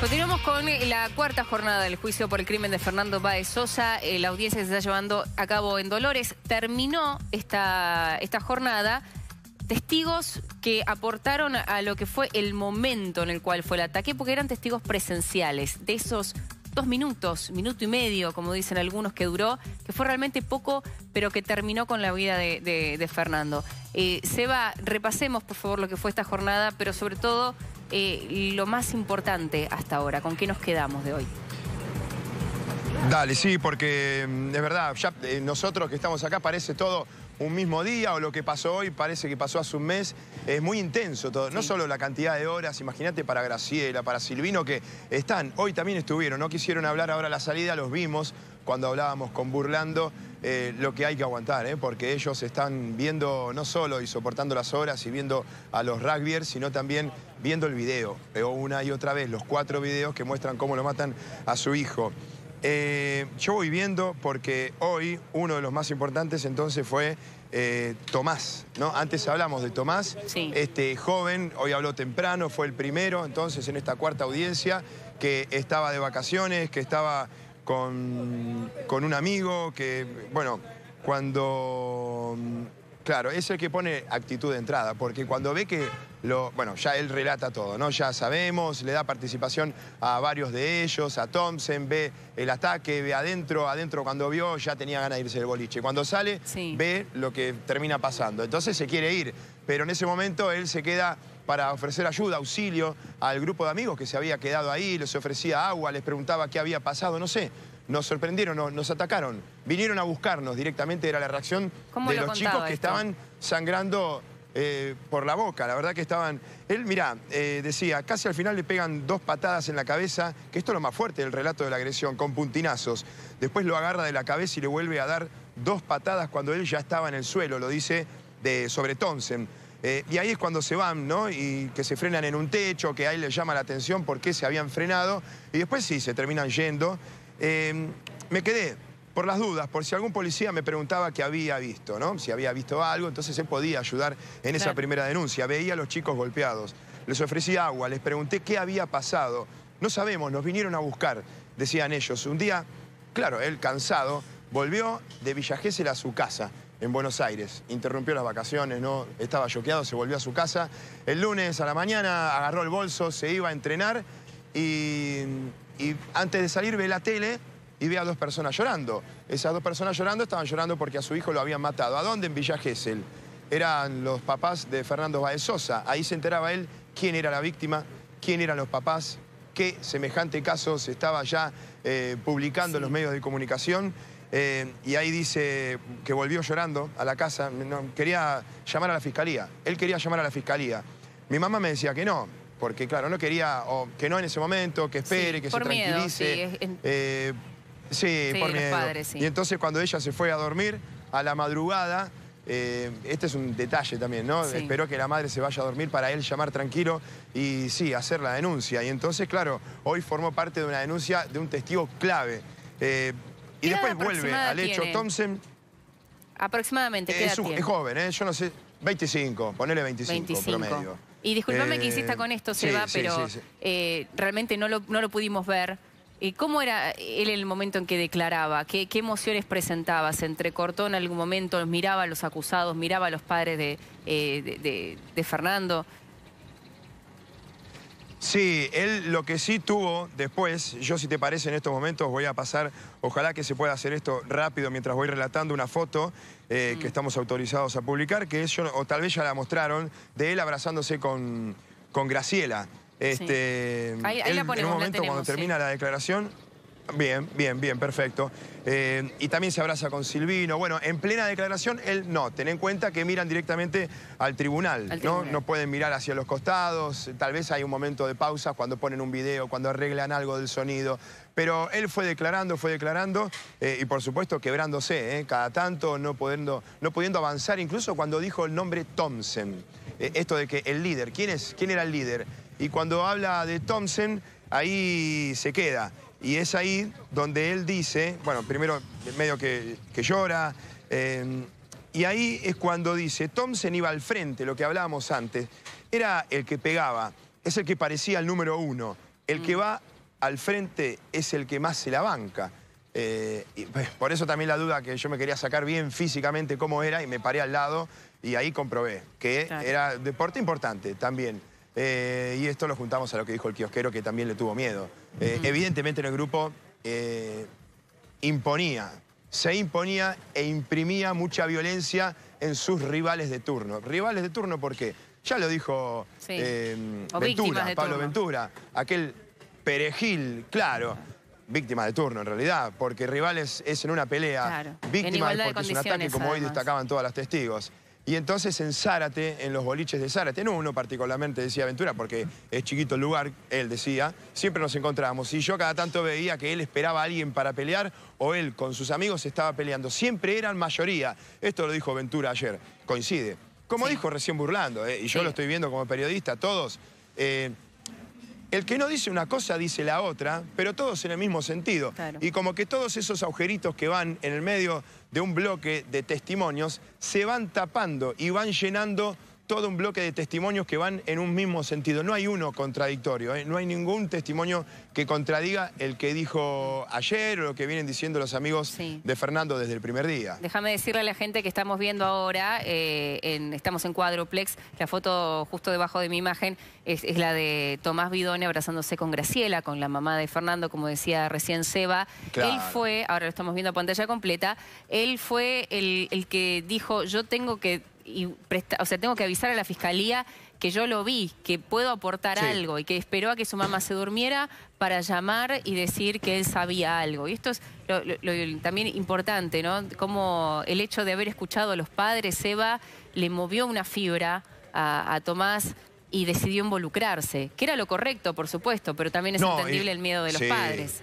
Continuamos con la cuarta jornada del juicio por el crimen de Fernando Páez Sosa. Eh, la audiencia se está llevando a cabo en Dolores terminó esta, esta jornada. Testigos que aportaron a lo que fue el momento en el cual fue el ataque, porque eran testigos presenciales, de esos dos minutos, minuto y medio, como dicen algunos, que duró, que fue realmente poco, pero que terminó con la vida de, Fernando. Eh, Seba, repasemos por favor lo que fue esta jornada, pero sobre todo eh, lo más importante hasta ahora, ¿con qué nos quedamos de hoy? Dale, sí, porque mm, es verdad, eh, nosotros que estamos acá parece todo un mismo día o lo que pasó hoy parece que pasó hace un mes. Es muy intenso todo. No solo la cantidad de horas, imagínate para Graciela, para Silvino, que están, hoy también estuvieron, no quisieron hablar ahora la salida, los vimos cuando hablábamos con Burlando, eh, lo que hay que aguantar, eh, porque ellos están viendo no solo y soportando las horas y viendo a los rugbyers, sino también viendo el video, veo eh, una y otra vez, los cuatro videos que muestran cómo lo matan a su hijo. Eh, yo voy viendo porque hoy uno de los más importantes entonces fue eh, Tomás, ¿no? Antes hablamos de Tomás, este joven, hoy habló temprano, fue el primero entonces en esta cuarta audiencia que estaba de vacaciones, que estaba con, con un amigo, que bueno, cuando Claro, es el que pone actitud de entrada, porque cuando ve que lo, bueno, ya él relata todo, ¿no? Ya sabemos, le da participación a varios de ellos, a Thompson, ve el ataque, ve adentro, adentro cuando vio ya tenía ganas de irse del boliche. Cuando sale, ve lo que termina pasando. Entonces se quiere ir, pero en ese momento él se queda para ofrecer ayuda, auxilio al grupo de amigos que se había quedado ahí, les ofrecía agua, les preguntaba qué había pasado, no sé nos sorprendieron, nos atacaron. Vinieron a buscarnos directamente, era la reacción de los chicos que estaban sangrando eh, por la boca. La verdad que estaban... Él, mira eh, decía, casi al final le pegan dos patadas en la cabeza, que esto es lo más fuerte del relato de la agresión, con puntinazos. Después lo agarra de la cabeza y le vuelve a dar dos patadas cuando él ya estaba en el suelo, lo dice de, sobre eh, y ahí es cuando se van, ¿no? Y que se frenan en un techo, que ahí les llama la atención por qué se habían frenado. Y después sí, se terminan yendo. Em, me quedé por las dudas, por si algún policía me preguntaba qué había visto, ¿no? Si había visto algo, entonces se podía ayudar en esa primera denuncia. Veía a los chicos golpeados, les ofrecí agua, les pregunté qué había pasado. No sabemos, nos vinieron a buscar, decían ellos. Un día, claro, él cansado, volvió de Villa a su casa en Buenos Aires. Interrumpió las vacaciones, ¿no? Estaba choqueado, se volvió a su casa. El lunes a la mañana agarró el bolso, se iba a entrenar y y antes de salir ve la tele y ve a dos personas llorando. Esas dos personas llorando estaban llorando porque a su hijo lo habían matado. ¿A dónde? En Villa Gesell. Eran los papás de Fernando Baez Sosa. Ahí se enteraba él quién era la víctima, quién eran los papás, qué semejante caso se estaba ya eh, publicando en los medios de comunicación. Eh, y ahí dice que volvió llorando a la casa. quería llamar a la fiscalía. Él quería llamar a la fiscalía. Mi mamá me decía que no, porque claro, no quería que no en ese momento, que espere, que se tranquilice. Eh, sí, sí, por miedo. y entonces cuando ella se fue a dormir, a la madrugada, eh, este es un detalle también, ¿no? Esperó que la madre se vaya a dormir para él llamar tranquilo y sí, hacer la denuncia. Y entonces, claro, hoy formó parte de una denuncia de un testigo clave. Eh, y después vuelve al hecho Thompson. Aproximadamente, ¿qué es, es joven, ¿eh? Yo no sé... 25, ponele 25, 25. promedio. Y discúlpame que insista eh, con esto, Seba, pero eh, realmente no lo, no lo pudimos ver. Eh, ¿Cómo era él en el momento en que declaraba? ¿Qué, emociones presentaba? ¿Se entrecortó en algún momento? ¿Miraba a los acusados? ¿Miraba a los padres de, de, de Fernando? Sí, él lo que sí tuvo después, yo si te parece en estos momentos voy a pasar, ojalá que se pueda hacer esto rápido mientras voy relatando una foto eh, mm. que estamos autorizados a publicar, que es, o tal vez ya la mostraron, de él abrazándose con, con Graciela. Este, ahí, la ponemos, en un momento cuando termina la declaración, Bien, bien, bien, perfecto. Eh, y también se abraza con Silvino. Bueno, en plena declaración, él no. Ten en cuenta que miran directamente al tribunal, ¿no? No pueden mirar hacia los costados. Tal vez hay un momento de pausa cuando ponen un video, cuando arreglan algo del sonido. Pero él fue declarando, fue declarando eh, y por supuesto quebrándose, eh, cada tanto no pudiendo, no pudiendo avanzar, incluso cuando dijo el nombre Thompson. esto de que el líder, ¿quién, es, ¿quién era el líder? Y cuando habla de Thompson, ahí se queda. Y es ahí donde él dice, bueno, primero medio que, llora, eh, y ahí es cuando dice, Thompson iba al frente, lo que hablábamos antes, era el que pegaba, es el que parecía el número uno, el que mm. va al frente es el que más se la banca. Eh, pues, por eso también la duda que yo me quería sacar bien físicamente cómo era y me paré al lado y ahí comprobé que era deporte importante también. Eh, y esto lo juntamos a lo que dijo el kiosquero, que también le tuvo miedo. Eh, evidentemente en el grupo eh, imponía, se imponía e imprimía mucha violencia en sus rivales de turno. Rivales de turno, porque Ya lo dijo Ventura, Pablo Ventura, aquel perejil, claro víctima de turno en realidad, porque rivales es en una pelea, víctima víctimas porque es un ataque como hoy destacaban todas las testigos. Y entonces en Zárate, en los boliches de Zárate, no uno particularmente decía Ventura, porque es chiquito el lugar, él decía, siempre nos encontrábamos. Y yo cada tanto veía que él esperaba a alguien para pelear o él con sus amigos estaba peleando. Siempre eran mayoría. Esto lo dijo Ventura ayer. Coincide. Como dijo recién burlando, eh, y yo lo estoy viendo como periodista, todos... Eh, el que no dice una cosa dice la otra, pero todos en el mismo sentido. Y como que todos esos agujeritos que van en el medio de un bloque de testimonios se van tapando y van llenando todo un bloque de testimonios que van en un mismo sentido. No hay uno contradictorio, ¿eh? no hay ningún testimonio que contradiga el que dijo ayer o lo que vienen diciendo los amigos de Fernando desde el primer día. Déjame decirle a la gente que estamos viendo ahora, eh, en, estamos en cuadroplex, la foto justo debajo de mi imagen es, la de Tomás Bidone abrazándose con Graciela, con la mamá de Fernando, como decía recién Seba. Él fue, ahora lo estamos viendo a pantalla completa, él fue el que dijo, yo tengo que presta, o sea, tengo que avisar a la fiscalía que yo lo vi, que puedo aportar algo y que esperó a que su mamá se durmiera para llamar y decir que él sabía algo. Y esto es lo, también importante, ¿no? Como el hecho de haber escuchado a los padres, Eva le movió una fibra a, Tomás y decidió involucrarse, que era lo correcto, por supuesto, pero también es entendible el miedo de los padres,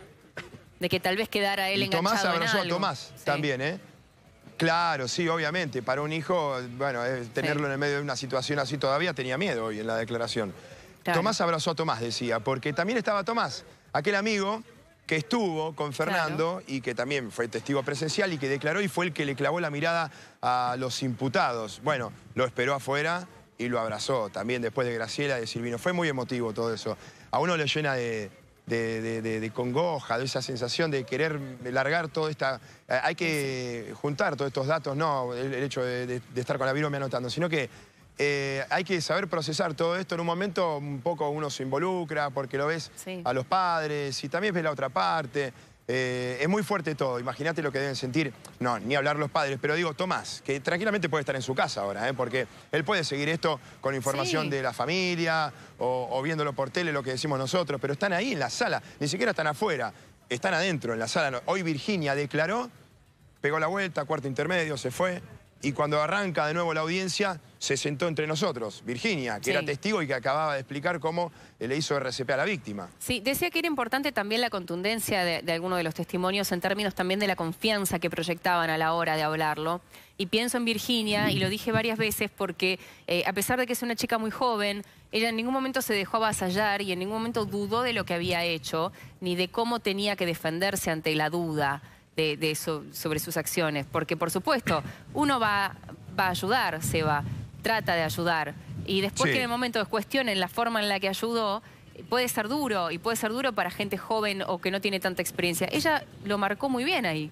de que tal vez quedara él y enganchado Tomás abrazó a Tomás también, ¿eh? Claro, sí, obviamente. Para un hijo, bueno, eh, tenerlo en el medio de una situación así todavía tenía miedo hoy en la declaración. Tomás abrazó a Tomás, decía, porque también estaba Tomás, aquel amigo que estuvo con Fernando y que también fue testigo presencial y que declaró y fue el que le clavó la mirada a los imputados. Bueno, lo esperó afuera y lo abrazó también después de Graciela y de Silvino. Fue muy emotivo todo eso. A uno le llena de, de, congoja, de esa sensación de querer largar toda esta... Eh, hay que juntar todos estos datos, no el, hecho de, estar con la me anotando, sino que eh, hay que saber procesar todo esto. En un momento un poco uno se involucra porque lo ves a los padres y también ves la otra parte. Eh, es muy fuerte todo, imagínate lo que deben sentir, no, ni hablar los padres, pero digo Tomás, que tranquilamente puede estar en su casa ahora, ¿eh? porque él puede seguir esto con información de la familia o, o, viéndolo por tele, lo que decimos nosotros, pero están ahí en la sala, ni siquiera están afuera, están adentro en la sala. Hoy Virginia declaró, pegó la vuelta, cuarto intermedio, se fue, y cuando arranca de nuevo la audiencia, se sentó entre nosotros, Virginia, que era testigo y que acababa de explicar cómo le hizo RCP a la víctima. Sí, decía que era importante también la contundencia de, algunos de los testimonios en términos también de la confianza que proyectaban a la hora de hablarlo. Y pienso en Virginia, y lo dije varias veces porque eh, a pesar de que es una chica muy joven, ella en ningún momento se dejó avasallar y en ningún momento dudó de lo que había hecho, ni de cómo tenía que defenderse ante la duda de, sobre sus acciones. Porque, por supuesto, uno va, va a ayudar, se va, trata de ayudar. Y después que en el momento en la forma en la que ayudó, puede ser duro, y puede ser duro para gente joven o que no tiene tanta experiencia. Ella lo marcó muy bien ahí.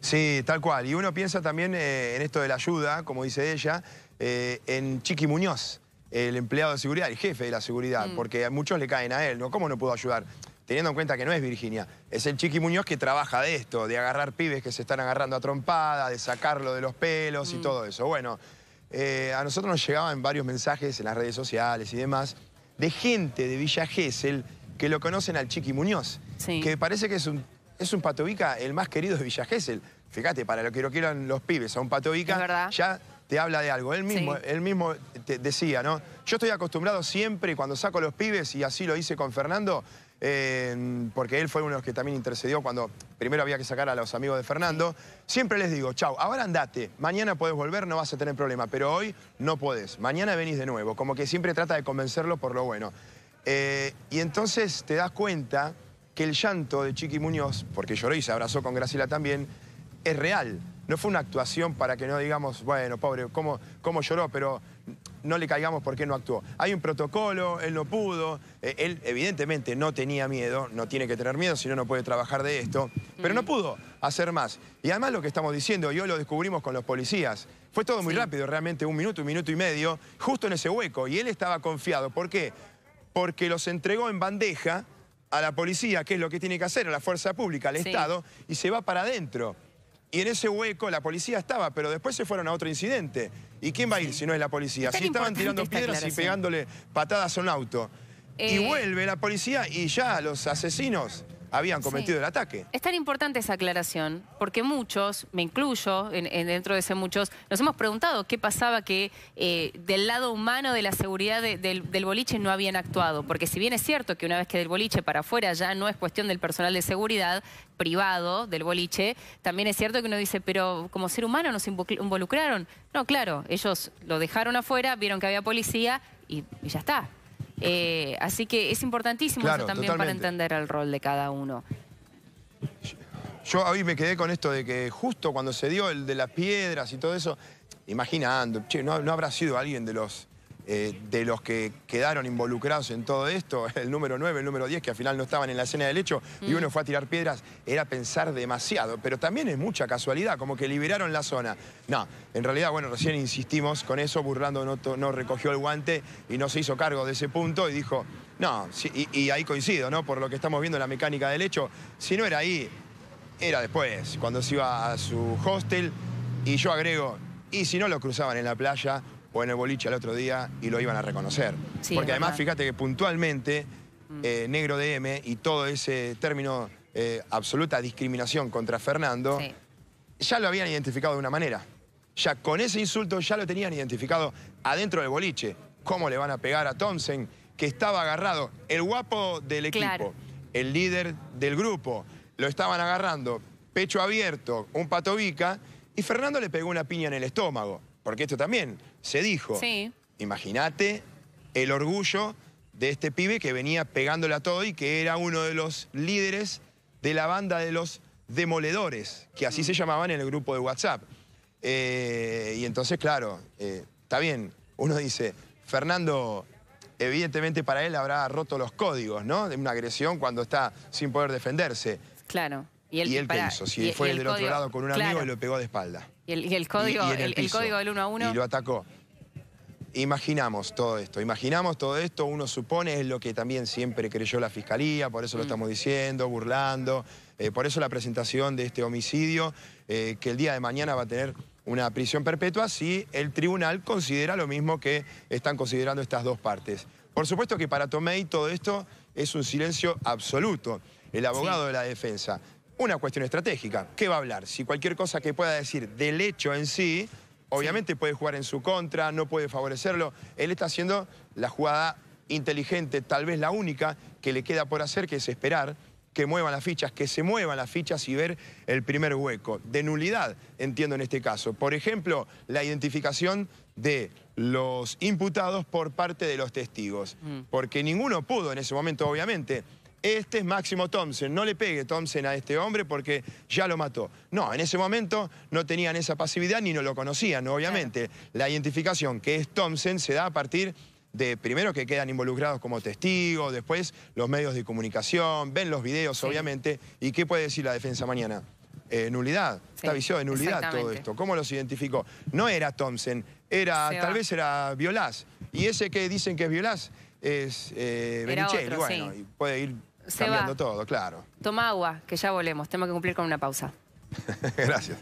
Sí, tal cual. Y uno piensa también eh, en esto de la ayuda, como dice ella, eh, en Chiqui Muñoz, el empleado de seguridad, el jefe de la seguridad, mm. porque a muchos le caen a él, ¿no? ¿Cómo no pudo ayudar? teniendo en cuenta que no es Virginia, es el Chiqui Muñoz que trabaja de esto, de agarrar pibes que se están agarrando a trompada, de sacarlo de los pelos y mm. todo eso. Bueno, eh, a nosotros nos llegaban varios mensajes en las redes sociales y demás de gente de Villa Gesell que lo conocen al Chiqui Muñoz, que parece que es un, es un patovica el más querido de Villa Gesell. Fíjate, para lo que lo quieran los pibes, a un patovica ya te habla de algo. Él mismo, mismo decía, ¿no? Yo estoy acostumbrado siempre, cuando saco los pibes, y así lo hice con Fernando, porque él fue uno de los que también intercedió cuando primero había que sacar a los amigos de Fernando. Siempre les digo, chau, ahora andate, mañana podés volver, no vas a tener problema, pero hoy no podés, mañana venís de nuevo, como que siempre trata de convencerlo por lo bueno. Eh, y entonces te das cuenta que el llanto de Chiqui Muñoz, porque lloró y se abrazó con Graciela también, es real. No fue una actuación para que no digamos, bueno, pobre, ¿cómo, cómo lloró? Pero no le caigamos porque no actuó. Hay un protocolo, él no pudo, eh, él evidentemente no tenía miedo, no tiene que tener miedo, si no, no puede trabajar de esto, pero no pudo hacer más. Y además lo que estamos diciendo, yo lo descubrimos con los policías, fue todo muy rápido, realmente un minuto, un minuto y medio, justo en ese hueco, y él estaba confiado. ¿Por qué? Porque los entregó en bandeja a la policía, que es lo que tiene que hacer, a la fuerza pública, al Estado, y se va para adentro. Y en ese hueco la policía estaba, pero después se fueron a otro incidente. ¿Y quién va a ir si no es la policía? Si estaban tirando piedras y pegándole patadas a un auto. Y eh, vuelve la policía y ya los asesinos habían cometido el ataque. Es tan importante esa aclaración, porque muchos, me incluyo en, dentro de ese muchos, nos hemos preguntado qué pasaba que eh, del lado humano de la seguridad del, boliche no habían actuado. Porque si bien es cierto que una vez que del boliche para afuera ya no es cuestión del personal de seguridad privado del boliche, también es cierto que uno dice, pero como ser humano nos involucraron. No, claro, ellos lo dejaron afuera, vieron que había policía y ya está. Eh, así que es importantísimo eso también para entender el rol de cada uno. Yo hoy me quedé con esto de que justo cuando se dio el de las piedras y todo eso, imaginando, no habrá sido alguien de los eh, de los que quedaron involucrados en todo esto, el número 9, el número 10, que al final no estaban en la escena del hecho, y uno mm. fue a tirar piedras, era pensar demasiado. Pero también es mucha casualidad, como que liberaron la zona. No, en realidad, bueno, recién insistimos con eso, Burlando no, recogió el guante y no se hizo cargo de ese punto y dijo, no, y, y, ahí coincido, ¿no? Por lo que estamos viendo en la mecánica del hecho, si no era ahí, era después, cuando se iba a su hostel, y yo agrego, y si no lo cruzaban en la playa, o en el boliche al otro día y lo iban a reconocer. Porque además, fíjate que puntualmente, mm. eh, negro de y todo ese término eh, absoluta discriminación contra Fernando, ya lo habían identificado de una manera. Ya con ese insulto ya lo tenían identificado adentro del boliche. ¿Cómo le van a pegar a Thompson, que estaba agarrado? El guapo del equipo, el líder del grupo, lo estaban agarrando, pecho abierto, un patobica, y Fernando le pegó una piña en el estómago. Porque esto también se dijo. Sí. Imagínate el orgullo de este pibe que venía pegándole a todo y que era uno de los líderes de la banda de los demoledores, que así se mm. llamaban en el grupo de WhatsApp. Eh, y entonces, claro, eh, está bien, uno dice, Fernando, evidentemente para él habrá roto los códigos, ¿no? De una agresión cuando está sin poder defenderse. Claro. Y, él pensó, Si fue del otro lado con un amigo y lo pegó de espalda. Y el, código, del 1 a 1. Y lo atacó. Imaginamos todo esto, imaginamos todo esto, uno supone, es lo que también siempre creyó la fiscalía, por eso lo mm. estamos diciendo, burlando, eh, por eso la presentación de este homicidio, eh, que el día de mañana va a tener una prisión perpetua si el tribunal considera lo mismo que están considerando estas dos partes. Por supuesto que para Tomei todo esto es un silencio absoluto. El abogado de la defensa una cuestión estratégica. ¿Qué va a hablar? Si cualquier cosa que pueda decir del hecho en sí, obviamente puede jugar en su contra, no puede favorecerlo. Él está haciendo la jugada inteligente, tal vez la única que le queda por hacer, que es esperar que muevan las fichas, que se muevan las fichas y ver el primer hueco. De nulidad, entiendo en este caso. Por ejemplo, la identificación de los imputados por parte de los testigos. Mm. Porque ninguno pudo en ese momento, obviamente, este es Máximo Thompson, no le pegue Thompson a este hombre porque ya lo mató. No, en ese momento no tenían esa pasividad ni no lo conocían, obviamente. La identificación que es Thompson se da a partir de primero que quedan involucrados como testigos, después los medios de comunicación, ven los videos, obviamente. ¿Y qué puede decir la defensa mañana? Eh, nulidad, está esta visión de nulidad todo esto. ¿Cómo los identificó? No era Thompson, era, tal vez era Violás. Y ese que dicen que es Violás es eh, bueno, y puede ir se va. todo, claro. Toma agua, que ya volvemos. Tengo que cumplir con una pausa. Gracias.